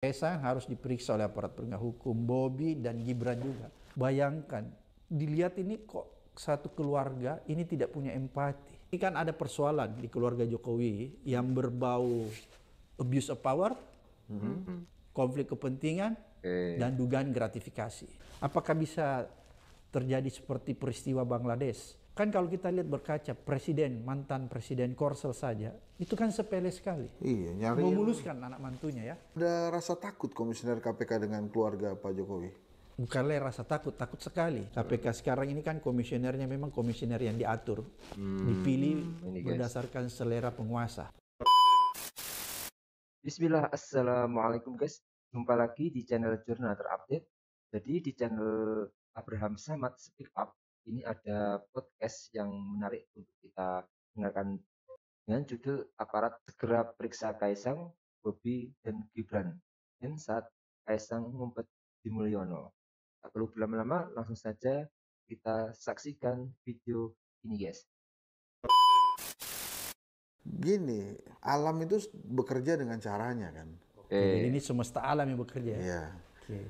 Esa harus diperiksa oleh aparat penegak hukum, Bobby dan Gibran juga. Bayangkan, dilihat ini kok satu keluarga ini tidak punya empati. Ini kan ada persoalan di keluarga Jokowi yang berbau abuse of power, mm-hmm. konflik kepentingan, eh. dan dugaan gratifikasi. Apakah bisa terjadi seperti peristiwa Bangladesh Kan kalau kita lihat berkaca presiden, mantan presiden Korsel saja, itu kan sepele sekali. Iya, nyari memuluskan yang... anak mantunya ya. Ada rasa takut komisioner KPK dengan keluarga Pak Jokowi? Bukanlah rasa takut, takut sekali. KPK sekarang ini kan komisionernya memang komisioner yang diatur, hmm. dipilih ini berdasarkan guys. selera penguasa. Bismillah, Assalamualaikum guys. Jumpa lagi di channel Jurnal Terupdate. Jadi di channel Abraham Samad Speak Up ini ada podcast yang menarik untuk kita dengarkan dengan judul Aparat Segera Periksa Kaisang, Bobi, dan Gibran. Dan saat Kaisang ngumpet di Mulyono. Tak perlu berlama-lama, langsung saja kita saksikan video ini guys. Gini, alam itu bekerja dengan caranya kan. Oke. Jadi ini semesta alam yang bekerja. Iya. Oke.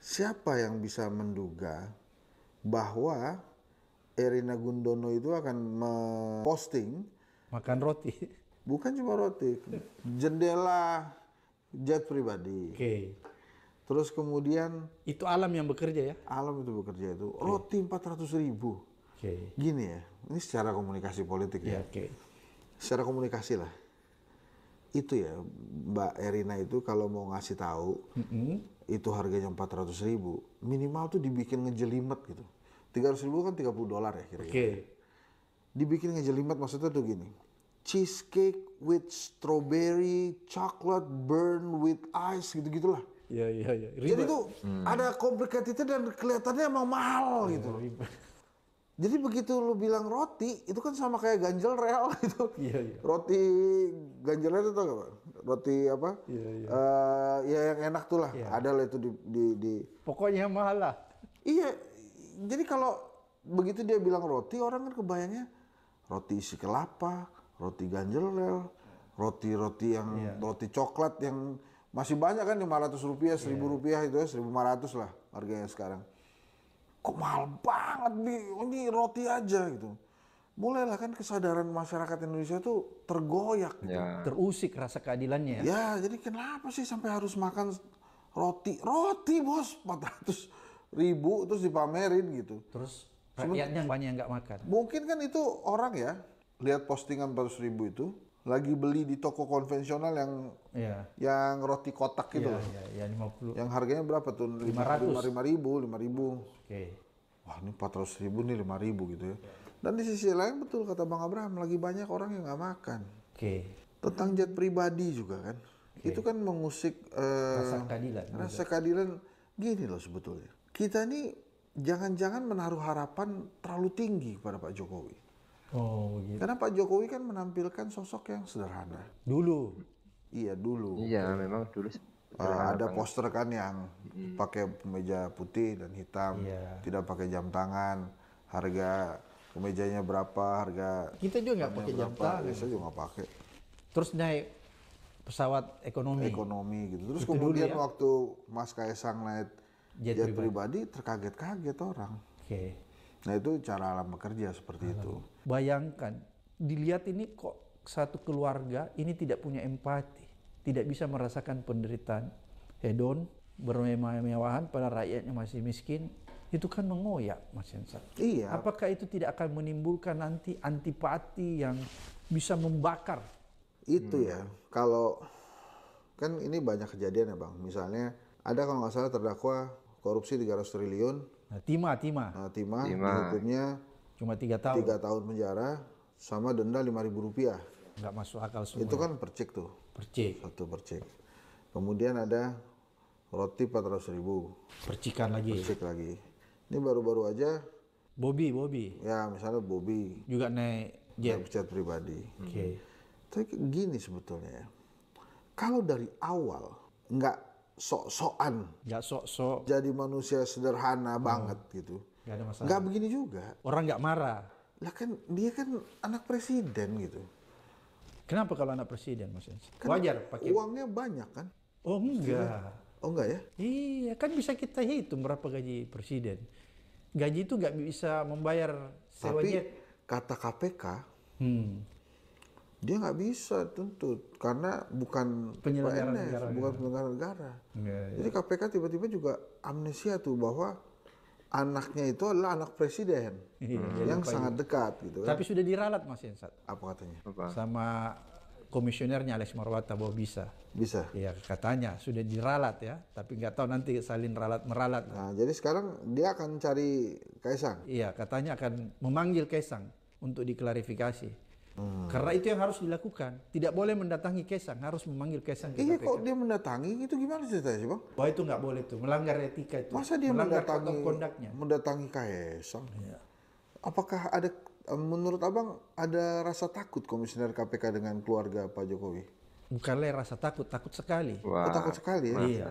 Siapa yang bisa menduga bahwa Erina Gundono itu akan posting makan roti. Bukan cuma roti, jendela jet pribadi. Oke. Okay. Terus kemudian itu alam yang bekerja ya? Alam itu bekerja itu okay. roti 400.000 ribu. Oke. Okay. Gini ya, ini secara komunikasi politik yeah, ya. Oke. Okay. Secara komunikasi lah. Itu ya Mbak Erina itu kalau mau ngasih tahu mm -hmm. itu harganya 400.000 ribu minimal tuh dibikin ngejelimet gitu tiga ratus ribu kan tiga puluh dolar ya kira-kira. Oke. Okay. Dibikin ngejelimet maksudnya tuh gini. Cheesecake with strawberry, chocolate burn with ice gitu-gitulah. Iya, iya, iya. Jadi tuh hmm. ada komplikatifnya dan kelihatannya emang mahal ya, gitu. Riba. Jadi begitu lu bilang roti, itu kan sama kayak ganjel real gitu. Iya, iya. Roti ganjel itu apa Roti apa? Iya, iya. Uh, ya yang enak tuh lah. Iya. Ada lah itu di, di, di... Pokoknya mahal lah. Iya, jadi kalau begitu dia bilang roti, orang kan kebayangnya roti isi kelapa, roti ganjel lel, roti-roti yang yeah. roti coklat yang masih banyak kan lima ratus rupiah, iya. seribu yeah. rupiah itu ya, ratus lah harganya sekarang. Kok mahal banget nih, ini roti aja gitu. Mulailah kan kesadaran masyarakat Indonesia itu tergoyak gitu. Yeah. Terusik rasa keadilannya. Ya. ya, jadi kenapa sih sampai harus makan roti? Roti bos, 400 ribu terus dipamerin gitu. Terus rakyatnya banyak yang nggak makan. Mungkin kan itu orang ya lihat postingan 400 ribu itu lagi beli di toko konvensional yang ya. yang roti kotak gitu ya, loh. Ya, ya 50. Yang harganya berapa tuh? 500. 5 ribu, 5 ribu. Oke. Okay. Wah ini 400 ribu nih 5 ribu gitu ya. Dan di sisi lain betul kata Bang Abraham lagi banyak orang yang nggak makan. Oke. Okay. Tentang jet pribadi juga kan. Okay. Itu kan mengusik uh, rasa keadilan. Rasa juga. keadilan gini loh sebetulnya kita ini jangan-jangan menaruh harapan terlalu tinggi kepada Pak Jokowi. Oh, begitu. Karena Pak Jokowi kan menampilkan sosok yang sederhana. Dulu. Iya dulu. Iya memang dulu. Uh, ada poster kan yang hmm. pakai meja putih dan hitam, yeah. tidak pakai jam tangan, harga kemejanya berapa, harga. Kita juga nggak pakai jam tangan. Iya, saya juga nggak pakai. Terus naik pesawat ekonomi. Ekonomi gitu. Terus Itu kemudian ya? waktu Mas Kaisang naik jet, jet pribadi, terkaget-kaget orang. Oke. Okay. Nah itu cara alam bekerja seperti alam. itu. Bayangkan, dilihat ini kok satu keluarga ini tidak punya empati, tidak bisa merasakan penderitaan, hedon, bermewah-mewahan pada rakyatnya masih miskin, itu kan mengoyak Mas Hensat. Iya. Apakah itu tidak akan menimbulkan nanti antipati yang bisa membakar? Itu hmm. ya, kalau kan ini banyak kejadian ya Bang, misalnya ada kalau nggak salah terdakwa korupsi 300 triliun. Nah, timah. timah. Nah, timah, timah. hukumnya cuma tiga tahun. Tiga tahun penjara sama denda lima ribu rupiah. Nggak masuk akal semua. Itu kan percik tuh. Percik. Satu percik. Kemudian ada roti 400 ribu. Percikan lagi. Percik lagi. Ini baru-baru aja. Bobby, Bobby. Ya, misalnya Bobby. Juga naik jet. Naik jet pribadi. Oke. Okay. Tapi gini sebetulnya ya. Kalau dari awal nggak sok-sokan. Nggak ya, sok-sok. Jadi manusia sederhana hmm. banget gitu. Nggak ada masalah. Nggak begini juga. Orang nggak marah. Lah kan dia kan anak presiden gitu. Kenapa kalau anak presiden maksudnya? Wajar pakai uangnya banyak kan? Oh enggak. Iya. Oh enggak ya? Iya, kan bisa kita hitung berapa gaji presiden. Gaji itu nggak bisa membayar sewa Tapi, kata KPK, hmm dia nggak bisa tuntut karena bukan penyelenggara PNS, negara, bukan ya. penyelenggara negara. Ya, ya. Jadi KPK tiba-tiba juga amnesia tuh bahwa anaknya itu adalah anak presiden ya, yang sangat dekat gitu kan. Tapi sudah diralat Mas Yensat. Apa katanya? Apa? Sama komisionernya Alex Marwata bahwa bisa. Bisa. Iya katanya sudah diralat ya, tapi nggak tahu nanti salin ralat meralat. Nah, jadi sekarang dia akan cari Kaisang. Iya, katanya akan memanggil Kaisang untuk diklarifikasi. Hmm. Karena itu yang harus dilakukan. Tidak boleh mendatangi Kesang, harus memanggil Kesang. Iya, kok dia mendatangi itu gimana ceritanya sih, Bang? Wah, itu nggak boleh tuh, melanggar etika itu. Masa dia melanggar mendatangi kondaknya? Mendatangi Kesang. Iya. Apakah ada menurut Abang ada rasa takut komisioner KPK dengan keluarga Pak Jokowi? Bukanlah rasa takut, takut sekali. Wah, oh, takut sekali ya? Iya.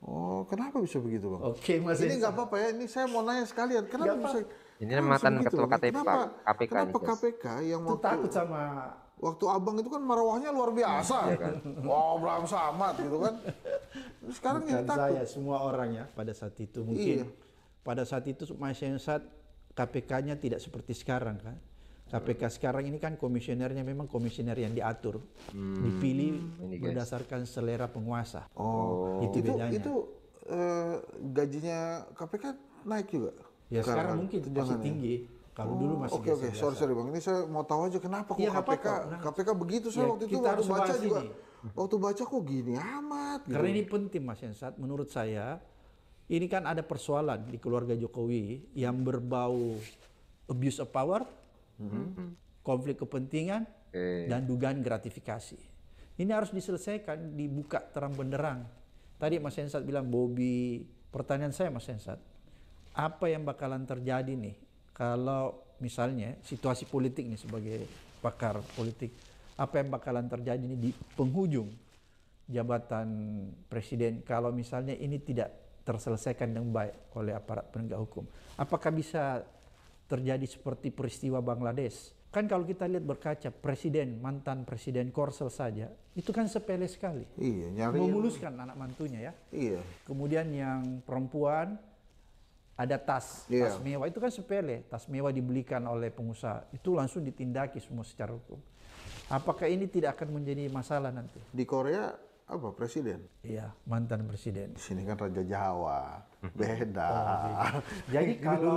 Oh, kenapa bisa begitu, Bang? Oke, okay, Mas Ini nggak apa-apa ya, ini saya mau nanya sekalian. Kenapa gak bisa apa. Ini nah, mantan ketua gitu. KTP, KPK. Kenapa nih, KPK yang waktu, takut sama waktu abang itu kan marwahnya luar biasa. ya kan? wow, Bram Samad gitu kan. Sekarang Bukan jadi takut. semua orang ya pada saat itu. Mungkin iya. pada saat itu saat KPK-nya tidak seperti sekarang kan. KPK sekarang ini kan komisionernya memang komisioner yang diatur, hmm. dipilih ini berdasarkan selera penguasa. Oh, itu, itu Itu uh, gajinya KPK naik juga. Ya Karena sekarang mungkin masih ya. tinggi. Kalau dulu masih oh, Oke okay, oke, okay. sorry sorry bang, ini saya mau tahu aja kenapa kok ya, KPK KPK begitu saya ya, waktu itu waktu baca ini. juga waktu baca kok gini amat. Gitu. Karena gitu. ini penting Mas Yensat, menurut saya ini kan ada persoalan di keluarga Jokowi yang berbau abuse of power, mm-hmm. konflik kepentingan, eh. dan dugaan gratifikasi. Ini harus diselesaikan, dibuka terang benderang. Tadi Mas Yensat bilang Bobby, pertanyaan saya Mas Yensat, apa yang bakalan terjadi nih kalau misalnya situasi politik nih sebagai pakar politik apa yang bakalan terjadi nih di penghujung jabatan presiden kalau misalnya ini tidak terselesaikan dengan baik oleh aparat penegak hukum apakah bisa terjadi seperti peristiwa Bangladesh kan kalau kita lihat berkaca presiden mantan presiden Korsel saja itu kan sepele sekali iya memuluskan anak mantunya ya iya kemudian yang perempuan ada tas, yeah. tas mewah itu kan sepele, tas mewah dibelikan oleh pengusaha, itu langsung ditindaki semua secara hukum. Apakah ini tidak akan menjadi masalah nanti? Di Korea apa presiden? Iya, mantan presiden. Di sini kan raja Jawa, beda. Oh, iya. jadi kalau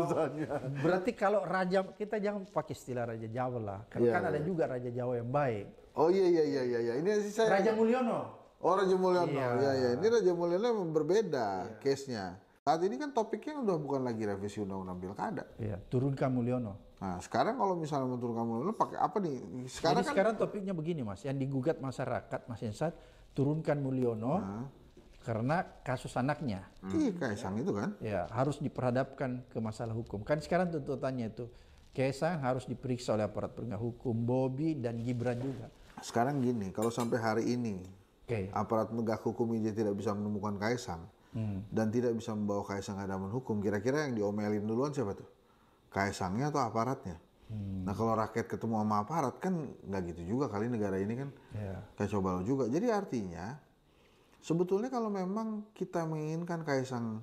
berarti kalau raja kita jangan pakai istilah raja Jawa lah, karena yeah. kan ada iya. juga raja Jawa yang baik. Oh iya, iya iya iya iya, ini sih saya Raja Mulyono. Oh Raja Mulyono, iya. ya Ini Raja Mulyono berbeda case-nya. Saat ini kan topiknya udah bukan lagi revisi undang-undang pilkada. Iya, turunkan Mulyono. Nah, sekarang kalau misalnya mau turunkan Mulyono pakai apa nih? Sekarang Jadi kan... sekarang topiknya begini, Mas. Yang digugat masyarakat, Mas Insat, turunkan Mulyono nah. karena kasus anaknya. Hmm. Iya, Kaisang itu kan. Ya, harus diperhadapkan ke masalah hukum. Kan sekarang tuntutannya itu Kaisang harus diperiksa oleh aparat penegak hukum, Bobi dan Gibran juga. Sekarang gini, kalau sampai hari ini okay. aparat penegak hukum ini tidak bisa menemukan Kaisang, hmm. dan tidak bisa membawa Kaisang ke hadapan hukum, kira-kira yang diomelin duluan siapa tuh? Kaisangnya atau aparatnya? Hmm. Nah kalau rakyat ketemu sama aparat kan nggak gitu juga kali negara ini kan yeah. coba lo juga. Jadi artinya sebetulnya kalau memang kita menginginkan Kaisang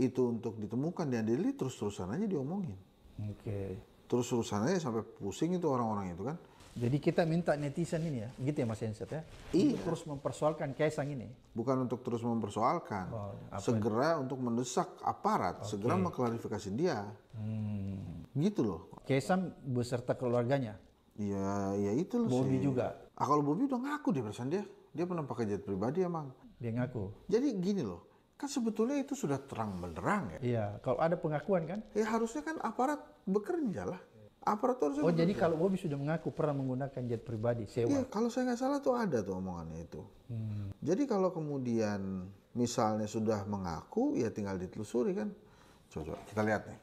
itu untuk ditemukan dan dili terus-terusan aja diomongin. Oke. Okay. Terus-terusan aja sampai pusing itu orang-orang itu kan. Jadi kita minta netizen ini ya, gitu ya Mas Hensat ya, iya. untuk terus mempersoalkan Kaisang ini. Bukan untuk terus mempersoalkan, oh, segera ini? untuk mendesak aparat, okay. segera mengklarifikasi dia. Hmm. Gitu loh. Kaisang beserta keluarganya. Iya, iya itu loh Bobby sih. juga. Ah kalau Bobby udah ngaku deh perasaan dia. Dia pernah pakai jet pribadi emang. Dia ngaku. Jadi gini loh, kan sebetulnya itu sudah terang benderang ya. Iya, kalau ada pengakuan kan? Ya harusnya kan aparat bekerja lah. Aparatur Oh, jadi kalau Bobi sudah mengaku pernah menggunakan jet pribadi iya, sewa. Iya, kalau saya nggak salah tuh ada tuh omongannya itu. Hmm. Jadi kalau kemudian misalnya sudah mengaku, ya tinggal ditelusuri kan. Coba, coba kita lihat nih.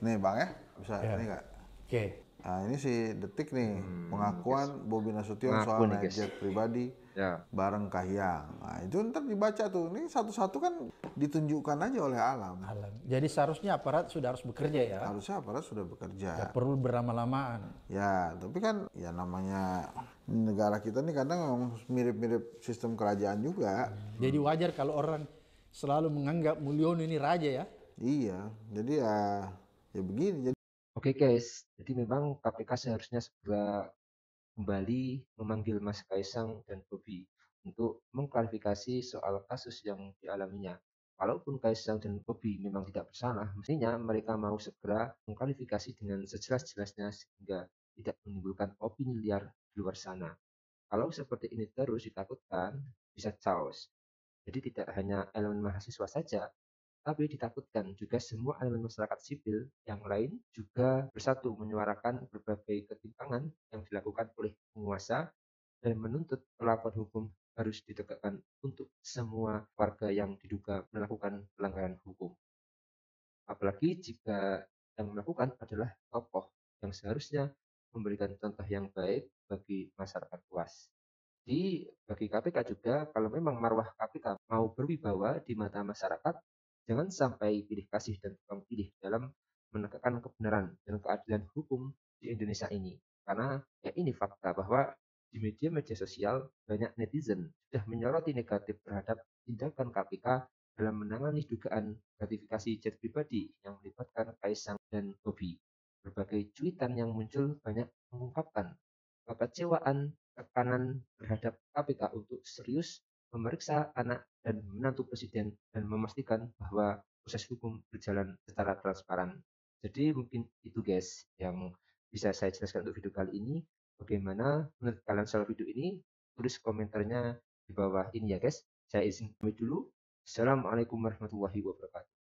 Nih Bang ya, bisa ya. ini nggak? Oke. Okay. Nah ini si Detik nih, hmm, pengakuan yes. Bobi Nasution Ngaku soal nih, pribadi yeah. bareng Kahiyang. Nah itu ntar dibaca tuh, ini satu-satu kan ditunjukkan aja oleh alam. alam. Jadi seharusnya aparat sudah harus bekerja ya? Harusnya aparat sudah bekerja. Gak perlu berlama-lamaan. Ya, tapi kan ya namanya negara kita nih kadang mirip-mirip sistem kerajaan juga. Hmm. Jadi wajar kalau orang selalu menganggap Mulyono ini raja ya? Iya, jadi ya, ya begini. Jadi Oke guys, jadi memang KPK seharusnya segera kembali memanggil Mas Kaisang dan Bobi untuk mengklarifikasi soal kasus yang dialaminya. Walaupun Kaisang dan Bobi memang tidak bersalah, mestinya mereka mau segera mengklarifikasi dengan sejelas-jelasnya sehingga tidak menimbulkan opini liar di luar sana. Kalau seperti ini terus ditakutkan, bisa chaos. Jadi tidak hanya elemen mahasiswa saja, tapi ditakutkan juga semua elemen masyarakat sipil yang lain juga bersatu menyuarakan berbagai ketimpangan yang dilakukan oleh penguasa dan menuntut pelaporan hukum harus ditegakkan untuk semua warga yang diduga melakukan pelanggaran hukum. Apalagi jika yang melakukan adalah tokoh yang seharusnya memberikan contoh yang baik bagi masyarakat luas. Jadi bagi KPK juga kalau memang marwah KPK mau berwibawa di mata masyarakat Jangan sampai pilih kasih dan tukang pilih dalam menegakkan kebenaran dan keadilan hukum di Indonesia ini. Karena ya ini fakta bahwa di media-media sosial banyak netizen sudah menyoroti negatif terhadap tindakan KPK dalam menangani dugaan gratifikasi jet pribadi yang melibatkan Kaisang dan Bobi. Berbagai cuitan yang muncul banyak mengungkapkan kekecewaan tekanan terhadap KPK untuk serius memeriksa anak dan menantu presiden dan memastikan bahwa proses hukum berjalan secara transparan. Jadi mungkin itu guys yang bisa saya jelaskan untuk video kali ini. Bagaimana menurut kalian soal video ini? Tulis komentarnya di bawah ini ya guys. Saya izin pamit dulu. Assalamualaikum warahmatullahi wabarakatuh.